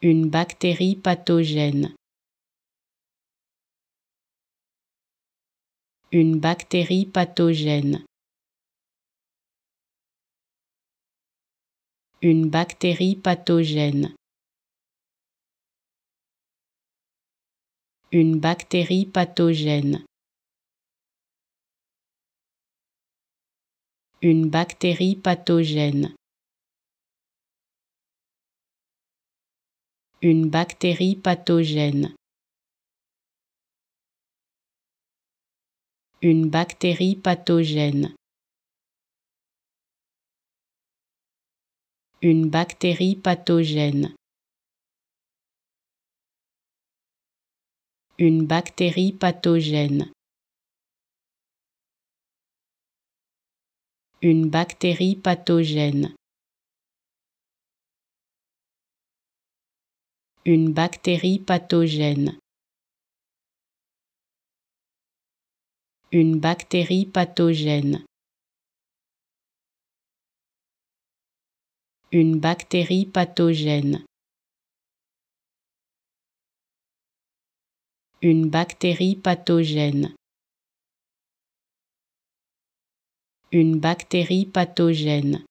une bactérie pathogène. Une bactérie pathogène. Une bactérie pathogène. Une bactérie pathogène. Une bactérie pathogène. une bactérie pathogène. Une bactérie pathogène. Une bactérie pathogène. Une bactérie pathogène. Une bactérie pathogène. une bactérie pathogène. Une bactérie pathogène. Une bactérie pathogène. Une bactérie pathogène. Une bactérie pathogène.